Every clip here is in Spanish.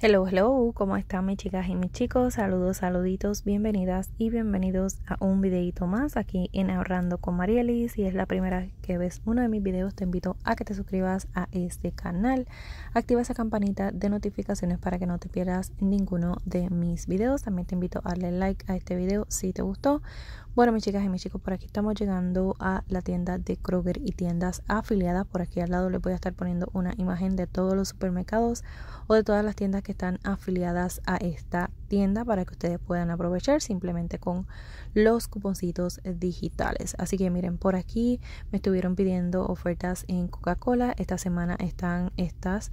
Hello, hello, ¿cómo están mis chicas y mis chicos? Saludos, saluditos, bienvenidas y bienvenidos a un videito más aquí en Ahorrando con Marielis Si es la primera que ves uno de mis videos, te invito a que te suscribas a este canal. Activa esa campanita de notificaciones para que no te pierdas ninguno de mis videos. También te invito a darle like a este video si te gustó. Bueno, mis chicas y mis chicos, por aquí estamos llegando a la tienda de Kroger y tiendas afiliadas. Por aquí al lado les voy a estar poniendo una imagen de todos los supermercados o de todas las tiendas que que están afiliadas a esta tienda para que ustedes puedan aprovechar simplemente con los cuponcitos digitales. Así que miren, por aquí me estuvieron pidiendo ofertas en Coca-Cola. Esta semana están estas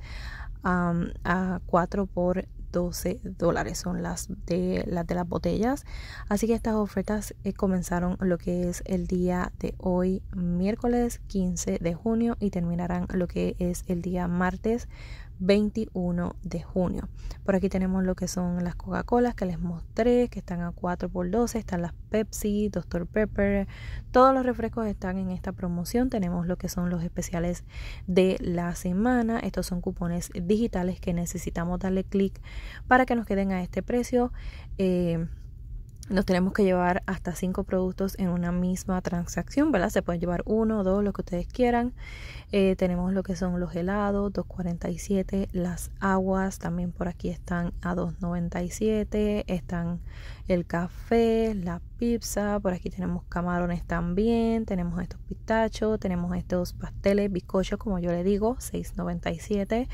a 4 por 12 dólares son las de las de las botellas así que estas ofertas eh, comenzaron lo que es el día de hoy miércoles 15 de junio y terminarán lo que es el día martes 21 de junio. Por aquí tenemos lo que son las Coca-Colas que les mostré, que están a 4 por 12, están las Pepsi, Dr. Pepper, todos los refrescos están en esta promoción. Tenemos lo que son los especiales de la semana. Estos son cupones digitales que necesitamos darle clic para que nos queden a este precio. Eh, nos tenemos que llevar hasta cinco productos en una misma transacción, ¿verdad? Se pueden llevar uno, dos, lo que ustedes quieran. Eh, tenemos lo que son los helados, 2.47, las aguas también por aquí están a 2.97, están el café, la pizza, por aquí tenemos camarones también, tenemos estos pistachos, tenemos estos pasteles, bizcochos, como yo le digo, 6.97.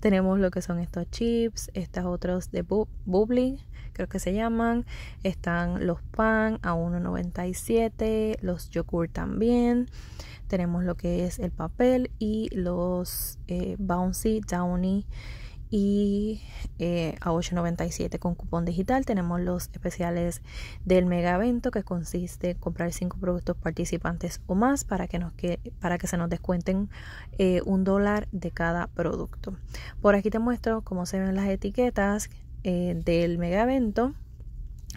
Tenemos lo que son estos chips, estos otros de bubbly, creo que se llaman. Están los pan a 1.97, los yogur también. Tenemos lo que es el papel y los eh, bouncy downy y eh, a 8.97 con cupón digital. Tenemos los especiales del mega evento que consiste en comprar cinco productos participantes o más para que, nos para que se nos descuenten eh, un dólar de cada producto. Por aquí te muestro cómo se ven las etiquetas eh, del mega evento.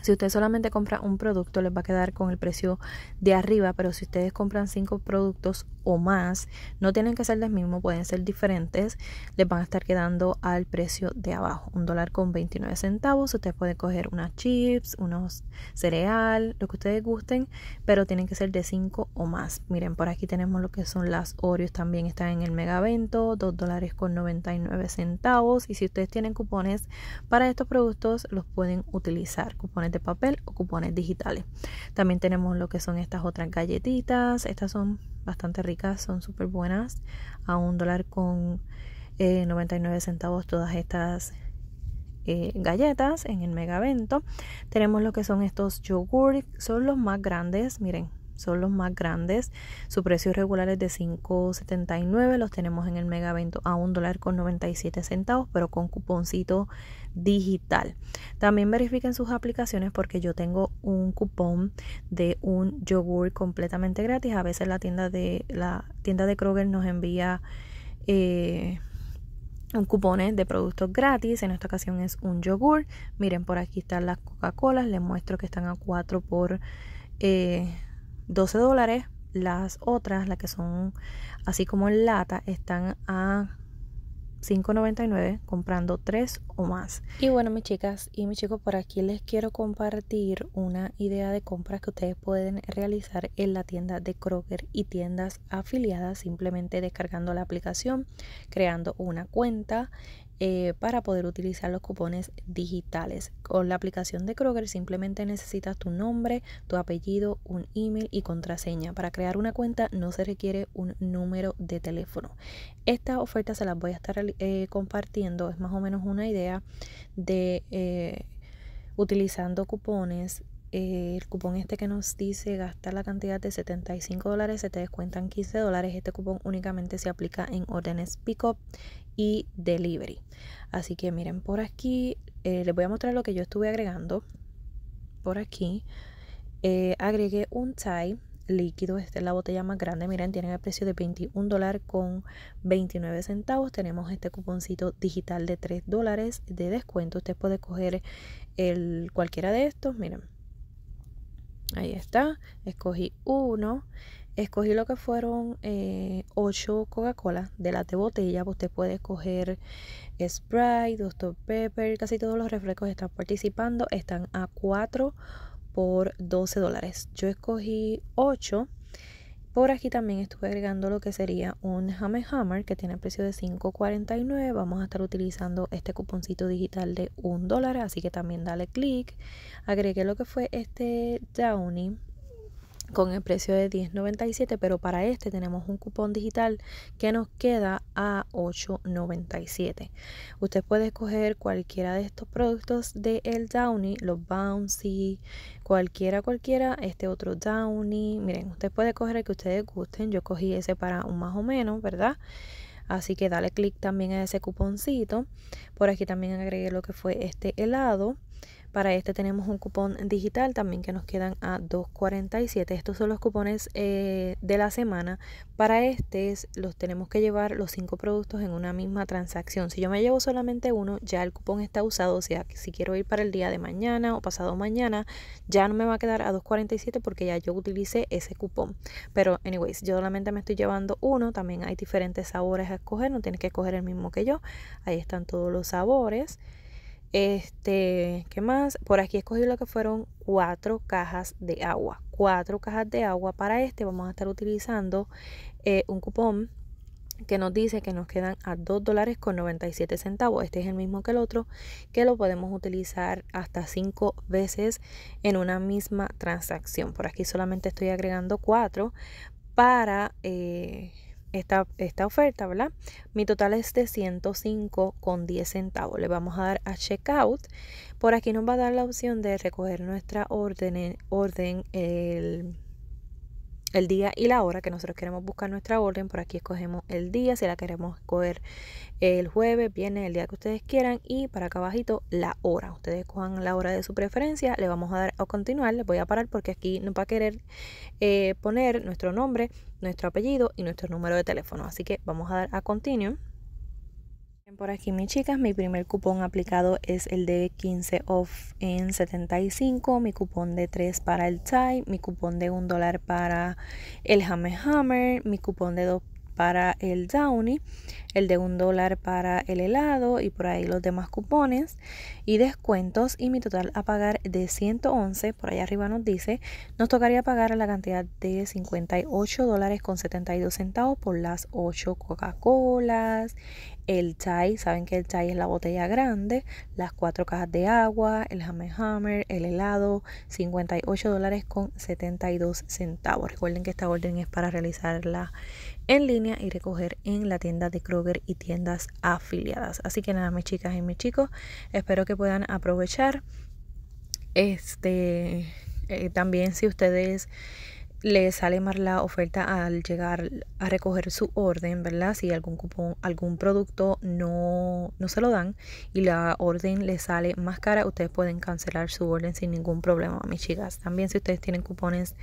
Si usted solamente compra un producto, les va a quedar con el precio de arriba, pero si ustedes compran cinco productos o más, no tienen que ser del mismo, pueden ser diferentes, les van a estar quedando al precio de abajo, un dólar con 29 centavos. Usted puede coger unas chips, unos cereal, lo que ustedes gusten, pero tienen que ser de 5 o más. Miren, por aquí tenemos lo que son las Oreos, también están en el megavento, 2 dólares con 99 centavos. Y si ustedes tienen cupones para estos productos, los pueden utilizar, cupones de papel o cupones digitales. También tenemos lo que son estas otras galletitas. Estas son bastante ricas, son súper buenas. A un dólar con 99 eh, centavos todas estas eh, galletas en el mega evento, Tenemos lo que son estos yogur, son los más grandes, miren, son los más grandes. Su precio regular es de 5.79, los tenemos en el mega evento a $1.97 dólar pero con cuponcito digital. También verifiquen sus aplicaciones porque yo tengo un cupón de un yogur completamente gratis. A veces la tienda de la tienda de Kroger nos envía eh, un cupones de productos gratis. En esta ocasión es un yogur. Miren, por aquí están las Coca-Colas. Les muestro que están a 4 por eh, 12 dólares. Las otras, las que son así como en lata, están a 5.99 comprando 3 o más. Y bueno, mis chicas y mis chicos, por aquí les quiero compartir una idea de compras que ustedes pueden realizar en la tienda de Kroger y tiendas afiliadas simplemente descargando la aplicación, creando una cuenta eh, para poder utilizar los cupones digitales. Con la aplicación de Kroger simplemente necesitas tu nombre, tu apellido, un email y contraseña. Para crear una cuenta no se requiere un número de teléfono. Esta oferta se las voy a estar eh, compartiendo, es más o menos una idea de eh, utilizando cupones el cupón este que nos dice gastar la cantidad de 75 dólares, se te descuentan 15 dólares. Este cupón únicamente se aplica en órdenes pick y delivery. Así que miren por aquí, eh, les voy a mostrar lo que yo estuve agregando. Por aquí eh, agregué un chai líquido, esta es la botella más grande, miren, tienen el precio de 21 dólares con 29 centavos, tenemos este cuponcito digital de 3 dólares de descuento, usted puede coger el, cualquiera de estos, miren, ahí está, escogí uno Escogí lo que fueron 8 eh, Coca-Cola de la de botella. Pues, usted puede escoger Sprite, Dr. Pepper. Casi todos los refrescos están participando. Están a 4 por 12 dólares. Yo escogí 8. Por aquí también estuve agregando lo que sería un Hammer Hammer que tiene el precio de 5.49. Vamos a estar utilizando este cuponcito digital de 1 dólar. Así que también dale clic. Agregué lo que fue este Downy con el precio de 10.97, pero para este tenemos un cupón digital que nos queda a 8.97. Usted puede escoger cualquiera de estos productos de El Downy, los Bouncy, cualquiera, cualquiera, este otro Downy. Miren, usted puede coger el que ustedes gusten. Yo cogí ese para un más o menos, ¿verdad? Así que dale clic también a ese cuponcito. Por aquí también agregué lo que fue este helado. Para este tenemos un cupón digital también que nos quedan a 2.47. Estos son los cupones eh, de la semana. Para este los tenemos que llevar los cinco productos en una misma transacción. Si yo me llevo solamente uno, ya el cupón está usado. O sea, que si quiero ir para el día de mañana o pasado mañana, ya no me va a quedar a 2.47 porque ya yo utilicé ese cupón. Pero, anyways, yo solamente me estoy llevando uno. También hay diferentes sabores a escoger. No tienes que escoger el mismo que yo. Ahí están todos los sabores. Este, ¿qué más? Por aquí escogido lo que fueron cuatro cajas de agua. Cuatro cajas de agua. Para este vamos a estar utilizando eh, un cupón que nos dice que nos quedan a dos dólares con 97 centavos. Este es el mismo que el otro, que lo podemos utilizar hasta cinco veces en una misma transacción. Por aquí solamente estoy agregando cuatro para... Eh, esta, esta oferta, ¿verdad? Mi total es de 105,10 centavos. Le vamos a dar a checkout. Por aquí nos va a dar la opción de recoger nuestra orden, orden el el día y la hora que nosotros queremos buscar nuestra orden. Por aquí escogemos el día, si la queremos escoger el jueves, viene el día que ustedes quieran. Y para acá abajito la hora. Ustedes cojan la hora de su preferencia. Le vamos a dar a continuar. le voy a parar porque aquí nos va a querer eh, poner nuestro nombre, nuestro apellido y nuestro número de teléfono. Así que vamos a dar a continuar por aquí mis chicas, mi primer cupón aplicado es el de 15 off en 75, mi cupón de 3 para el Thai, mi cupón de 1 dólar para el hammer hammer, mi cupón de 2 para el downy, el de un dólar para el helado y por ahí los demás cupones y descuentos y mi total a pagar de 111, por ahí arriba nos dice, nos tocaría pagar la cantidad de 58 dólares con 72 centavos por las 8 Coca-Colas, el chai, saben que el chai es la botella grande, las 4 cajas de agua, el hammer hammer, el helado, 58 dólares con 72 centavos. Recuerden que esta orden es para realizarla en línea y recoger en la tienda de Kroger y tiendas afiliadas. Así que nada, mis chicas y mis chicos, espero que puedan aprovechar. Este, eh, también si ustedes le sale más la oferta al llegar a recoger su orden, ¿verdad? Si algún cupón, algún producto no, no se lo dan y la orden le sale más cara, ustedes pueden cancelar su orden sin ningún problema, mis chicas. También si ustedes tienen cupones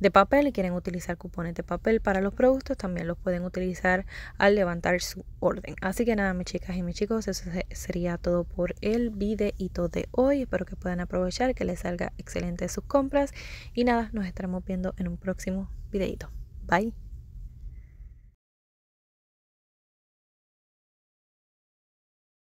de papel y quieren utilizar cupones de papel para los productos, también los pueden utilizar al levantar su orden. Así que nada, mis chicas y mis chicos, eso sería todo por el videito de hoy. Espero que puedan aprovechar, que les salga excelente sus compras y nada, nos estaremos viendo en un próximo videito. Bye.